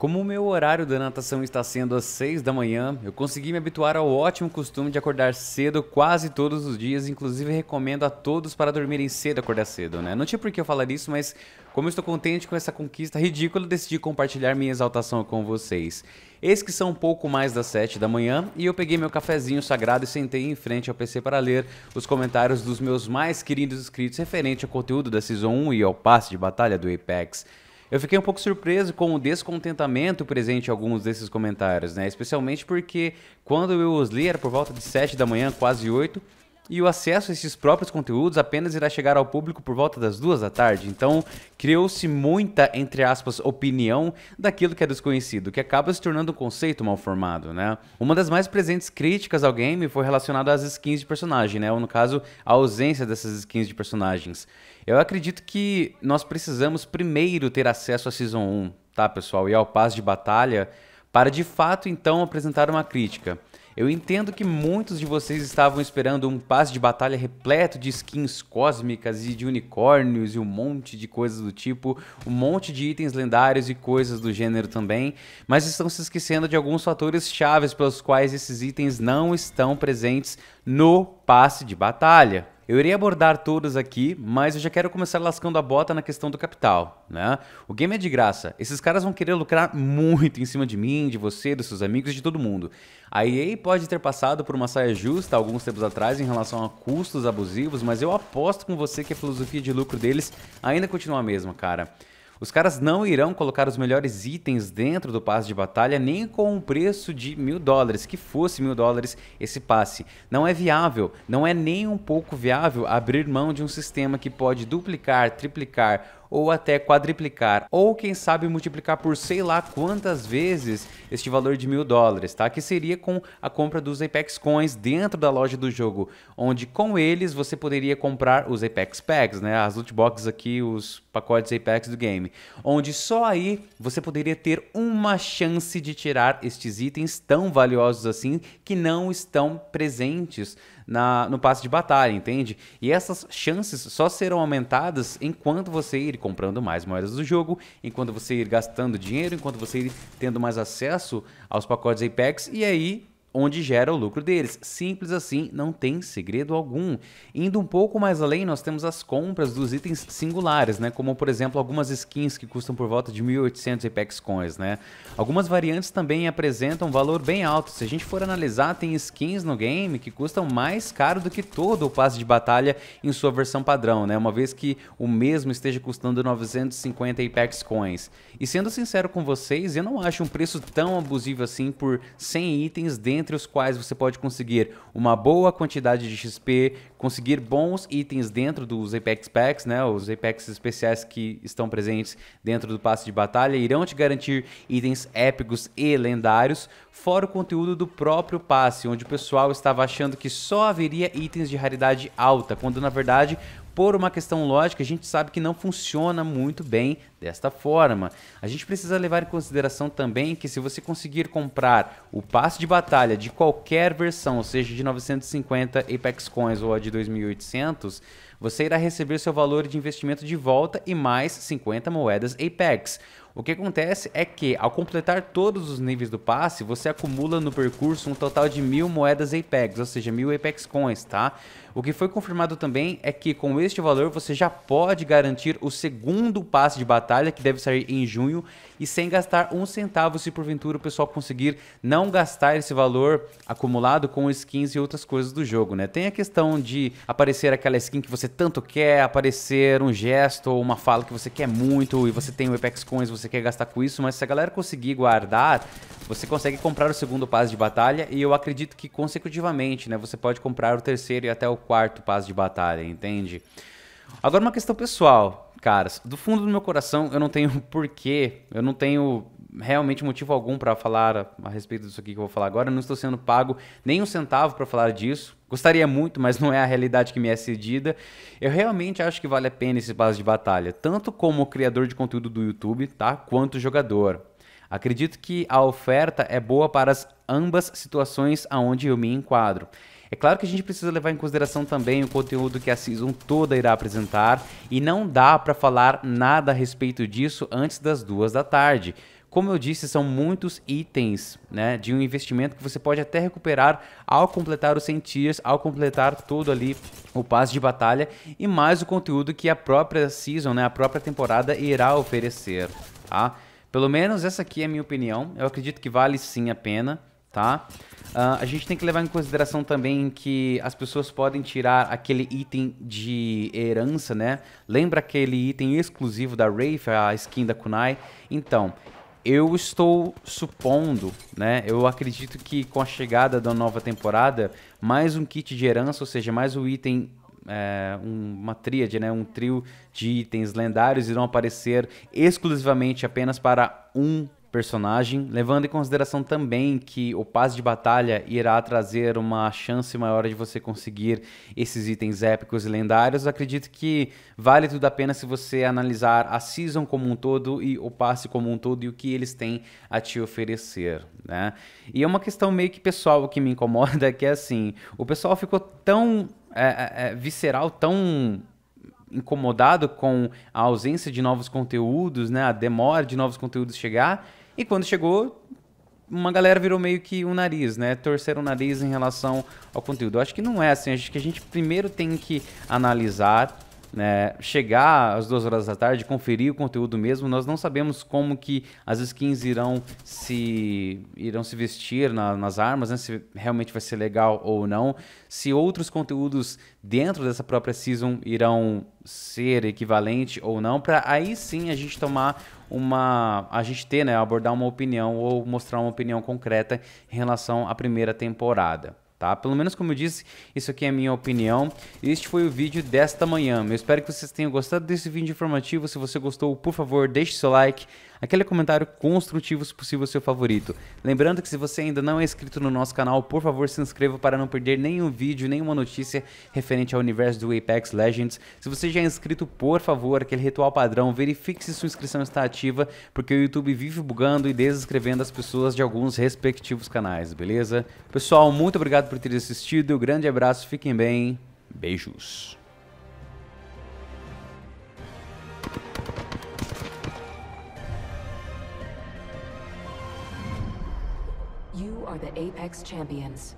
Como o meu horário da natação está sendo às 6 da manhã, eu consegui me habituar ao ótimo costume de acordar cedo quase todos os dias, inclusive recomendo a todos para dormirem cedo acordar cedo, né? Não tinha por que eu falar isso, mas como eu estou contente com essa conquista ridícula, decidi compartilhar minha exaltação com vocês. Eis que são um pouco mais das 7 da manhã e eu peguei meu cafezinho sagrado e sentei em frente ao PC para ler os comentários dos meus mais queridos inscritos referente ao conteúdo da Season 1 e ao passe de batalha do Apex. Eu fiquei um pouco surpreso com o descontentamento presente em alguns desses comentários, né? Especialmente porque quando eu os li era por volta de 7 da manhã, quase 8, e o acesso a esses próprios conteúdos apenas irá chegar ao público por volta das duas da tarde. Então, criou-se muita, entre aspas, opinião daquilo que é desconhecido, que acaba se tornando um conceito mal formado, né? Uma das mais presentes críticas ao game foi relacionada às skins de personagem, né? Ou, no caso, a ausência dessas skins de personagens. Eu acredito que nós precisamos primeiro ter acesso à Season 1, tá, pessoal? E ao passo de batalha para de fato então apresentar uma crítica. Eu entendo que muitos de vocês estavam esperando um passe de batalha repleto de skins cósmicas e de unicórnios e um monte de coisas do tipo, um monte de itens lendários e coisas do gênero também, mas estão se esquecendo de alguns fatores chaves pelos quais esses itens não estão presentes no passe de batalha. Eu irei abordar todas aqui, mas eu já quero começar lascando a bota na questão do capital, né? O game é de graça. Esses caras vão querer lucrar muito em cima de mim, de você, dos seus amigos, e de todo mundo. A EA pode ter passado por uma saia justa alguns tempos atrás em relação a custos abusivos, mas eu aposto com você que a filosofia de lucro deles ainda continua a mesma, cara. Os caras não irão colocar os melhores itens dentro do passe de batalha nem com um preço de mil dólares, que fosse mil dólares esse passe. Não é viável, não é nem um pouco viável abrir mão de um sistema que pode duplicar, triplicar ou até quadriplicar, ou quem sabe multiplicar por sei lá quantas vezes este valor de mil dólares, tá? Que seria com a compra dos Apex Coins dentro da loja do jogo, onde com eles você poderia comprar os Apex Packs, né? As loot boxes aqui, os pacotes Apex do game, onde só aí você poderia ter uma chance de tirar estes itens tão valiosos assim que não estão presentes na, no passe de batalha, entende? E essas chances só serão aumentadas enquanto você ir comprando mais moedas do jogo, enquanto você ir gastando dinheiro, enquanto você ir tendo mais acesso aos pacotes Apex, e aí onde gera o lucro deles. Simples assim, não tem segredo algum. Indo um pouco mais além, nós temos as compras dos itens singulares, né? Como por exemplo, algumas skins que custam por volta de 1800 Apex Coins, né? Algumas variantes também apresentam um valor bem alto. Se a gente for analisar, tem skins no game que custam mais caro do que todo o passe de batalha em sua versão padrão, né? Uma vez que o mesmo esteja custando 950 Apex Coins. E sendo sincero com vocês, eu não acho um preço tão abusivo assim por 100 itens dentro dentre os quais você pode conseguir uma boa quantidade de XP, conseguir bons itens dentro dos Apex Packs, né? Os Apex especiais que estão presentes dentro do passe de batalha irão te garantir itens épicos e lendários, fora o conteúdo do próprio passe, onde o pessoal estava achando que só haveria itens de raridade alta, quando na verdade por uma questão lógica, a gente sabe que não funciona muito bem desta forma. A gente precisa levar em consideração também que se você conseguir comprar o passe de batalha de qualquer versão, seja de 950 Apex Coins ou a de 2800, você irá receber seu valor de investimento de volta e mais 50 moedas Apex. O que acontece é que, ao completar todos os níveis do passe, você acumula no percurso um total de mil moedas Apex, ou seja, mil Apex Coins, tá? O que foi confirmado também é que com este valor você já pode garantir o segundo passe de batalha, que deve sair em junho, e sem gastar um centavo se porventura o pessoal conseguir não gastar esse valor acumulado com skins e outras coisas do jogo, né? Tem a questão de aparecer aquela skin que você tanto quer, aparecer um gesto ou uma fala que você quer muito e você tem o Apex Coins, você quer gastar com isso, mas se a galera conseguir guardar, você consegue comprar o segundo passe de batalha e eu acredito que consecutivamente, né, você pode comprar o terceiro e até o quarto passe de batalha, entende? Agora uma questão pessoal, caras. Do fundo do meu coração, eu não tenho porquê, eu não tenho realmente motivo algum para falar a respeito disso aqui que eu vou falar agora. não estou sendo pago nem um centavo para falar disso. Gostaria muito, mas não é a realidade que me é cedida. Eu realmente acho que vale a pena esse base de batalha, tanto como criador de conteúdo do YouTube, tá? Quanto jogador. Acredito que a oferta é boa para as ambas situações aonde eu me enquadro. É claro que a gente precisa levar em consideração também o conteúdo que a season toda irá apresentar e não dá para falar nada a respeito disso antes das duas da tarde, como eu disse, são muitos itens né, de um investimento que você pode até recuperar ao completar os 100 tiers, ao completar todo ali o passe de batalha e mais o conteúdo que a própria season, né, a própria temporada irá oferecer, tá? Pelo menos essa aqui é a minha opinião, eu acredito que vale sim a pena, tá? Uh, a gente tem que levar em consideração também que as pessoas podem tirar aquele item de herança, né? Lembra aquele item exclusivo da Wraith, a skin da Kunai? Então, eu estou supondo, né? Eu acredito que com a chegada da nova temporada, mais um kit de herança, ou seja, mais um item, é, uma tríade, né? Um trio de itens lendários irão aparecer exclusivamente apenas para um personagem, levando em consideração também que o passe de batalha irá trazer uma chance maior de você conseguir esses itens épicos e lendários. Acredito que vale tudo a pena se você analisar a season como um todo e o passe como um todo e o que eles têm a te oferecer, né? E é uma questão meio que pessoal que me incomoda, é que é assim, o pessoal ficou tão é, é, é visceral, tão incomodado com a ausência de novos conteúdos, né? A demora de novos conteúdos chegar. E quando chegou, uma galera virou meio que o um nariz, né? Torceram o nariz em relação ao conteúdo. Eu acho que não é assim. Acho que a gente primeiro tem que analisar né, chegar às duas horas da tarde, conferir o conteúdo mesmo. Nós não sabemos como que as skins irão se irão se vestir na, nas armas, né, se realmente vai ser legal ou não. Se outros conteúdos dentro dessa própria season irão ser equivalente ou não, para aí sim a gente tomar uma, a gente ter, né, abordar uma opinião ou mostrar uma opinião concreta em relação à primeira temporada tá? Pelo menos como eu disse, isso aqui é a minha opinião. Este foi o vídeo desta manhã. Eu espero que vocês tenham gostado desse vídeo informativo. Se você gostou, por favor, deixe seu like aquele comentário construtivo se possível seu favorito. Lembrando que se você ainda não é inscrito no nosso canal, por favor se inscreva para não perder nenhum vídeo, nenhuma notícia referente ao universo do Apex Legends. Se você já é inscrito, por favor, aquele ritual padrão, verifique se sua inscrição está ativa, porque o YouTube vive bugando e desinscrevendo as pessoas de alguns respectivos canais, beleza? Pessoal, muito obrigado por ter assistido, grande abraço, fiquem bem, beijos. are the Apex Champions.